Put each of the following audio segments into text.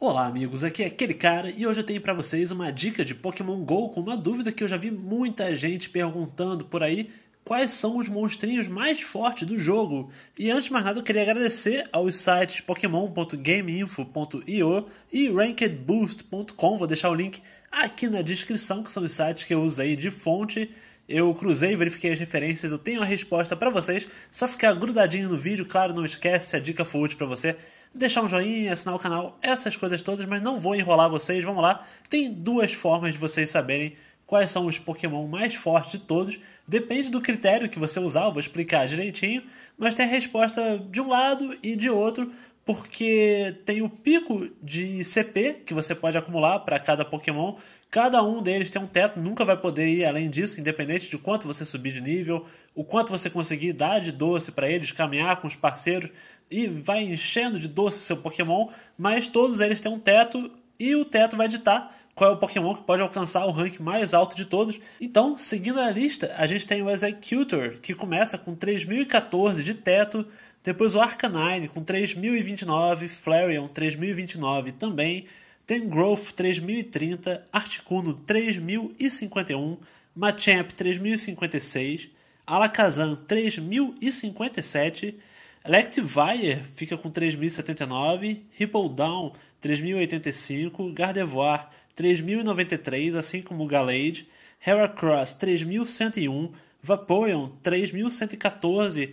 Olá amigos, aqui é aquele cara e hoje eu tenho para vocês uma dica de Pokémon GO com uma dúvida que eu já vi muita gente perguntando por aí quais são os monstrinhos mais fortes do jogo. E antes de mais nada eu queria agradecer aos sites pokémon.gameinfo.io e rankedboost.com, vou deixar o link aqui na descrição que são os sites que eu usei de fonte. Eu cruzei, verifiquei as referências, eu tenho a resposta para vocês. Só ficar grudadinho no vídeo, claro, não esquece se a dica for útil para você deixar um joinha, assinar o canal, essas coisas todas, mas não vou enrolar vocês, vamos lá. Tem duas formas de vocês saberem quais são os Pokémon mais fortes de todos. Depende do critério que você usar, eu vou explicar direitinho, mas tem a resposta de um lado e de outro, porque tem o pico de CP que você pode acumular para cada Pokémon, Cada um deles tem um teto, nunca vai poder ir além disso, independente de quanto você subir de nível, o quanto você conseguir dar de doce para eles, caminhar com os parceiros e vai enchendo de doce seu Pokémon, mas todos eles têm um teto e o teto vai ditar qual é o Pokémon que pode alcançar o rank mais alto de todos. Então, seguindo a lista, a gente tem o Executor, que começa com 3014 de teto, depois o Arcanine com 3029, Flareon 3029 também. Tengrowth 3030, Articuno 3051, Machamp 3056, Alakazam 3057, Electivire fica com 3079, Down 3085, Gardevoir 3093, assim como Gallade, Heracross 3101, Vaporeon 3114,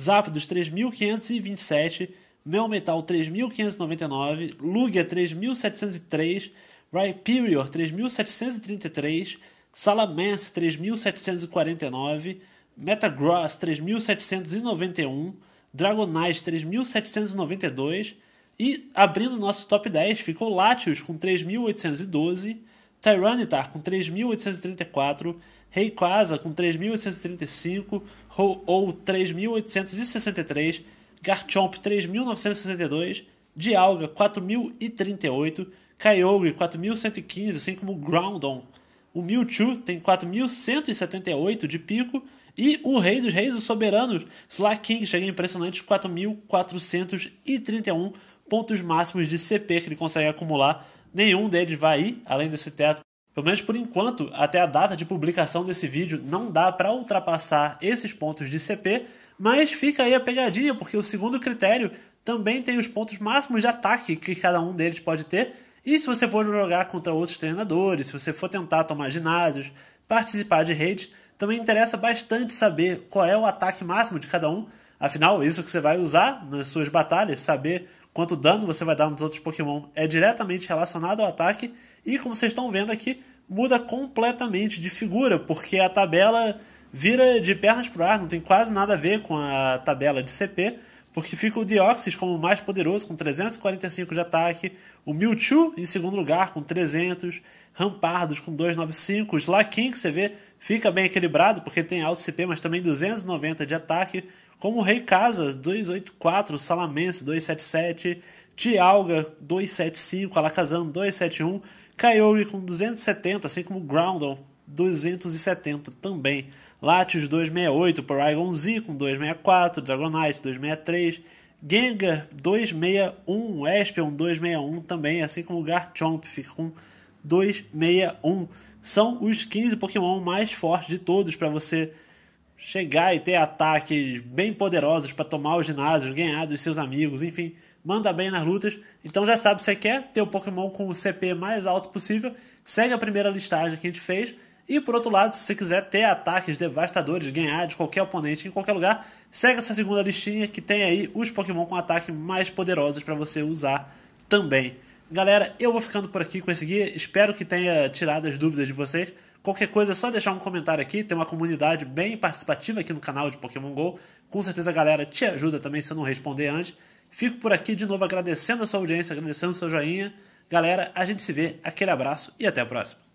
Zapdos 3527, Melmetal 3599, Lugia 3703, Rhyperior 3733, Salamence 3749, Metagross 3791, Dragonite 3792 e abrindo nosso top 10 ficou Latios com 3812, Tyranitar com 3834, Rayquaza com 3.835, Ho-Oh 3.863, Garchomp 3.962, Dialga 4.038, Kyogre 4.115, assim como Groundon. O Mewtwo tem 4.178 de pico e o Rei dos Reis, o Soberano, Slaking, chega impressionante 4.431 pontos máximos de CP que ele consegue acumular. Nenhum deles vai ir além desse teto pelo menos por enquanto, até a data de publicação desse vídeo, não dá para ultrapassar esses pontos de CP, mas fica aí a pegadinha, porque o segundo critério também tem os pontos máximos de ataque que cada um deles pode ter. E se você for jogar contra outros treinadores, se você for tentar tomar ginásios, participar de raids, também interessa bastante saber qual é o ataque máximo de cada um. Afinal, isso que você vai usar nas suas batalhas, saber quanto dano você vai dar nos outros Pokémon é diretamente relacionado ao ataque. E como vocês estão vendo aqui, muda completamente de figura, porque a tabela vira de pernas para o ar, não tem quase nada a ver com a tabela de CP porque fica o Deoxys como o mais poderoso com 345 de ataque, o Mewtwo em segundo lugar com 300, Rampardos com 295, o que você vê, fica bem equilibrado porque ele tem alto CP, mas também 290 de ataque, como o Rei Casa 284, Salamense 277, Dialga 275, Alakazam 271, Kyogre com 270, assim como Groundon 270 também. Latios 268, Paragon Z com 264, Dragonite 263, Gengar 261, Espion 261 também, assim como o Garchomp fica com 261. São os 15 Pokémon mais fortes de todos para você chegar e ter ataques bem poderosos para tomar os ginásios, ganhar dos seus amigos, enfim, manda bem nas lutas. Então já sabe, se você quer ter o um Pokémon com o CP mais alto possível, segue a primeira listagem que a gente fez e por outro lado, se você quiser ter ataques devastadores, ganhar de qualquer oponente em qualquer lugar, segue essa segunda listinha que tem aí os Pokémon com ataque mais poderosos para você usar também. Galera, eu vou ficando por aqui com esse guia. Espero que tenha tirado as dúvidas de vocês. Qualquer coisa é só deixar um comentário aqui. Tem uma comunidade bem participativa aqui no canal de Pokémon GO. Com certeza a galera te ajuda também se eu não responder antes. Fico por aqui de novo agradecendo a sua audiência, agradecendo o seu joinha. Galera, a gente se vê. Aquele abraço e até a próxima.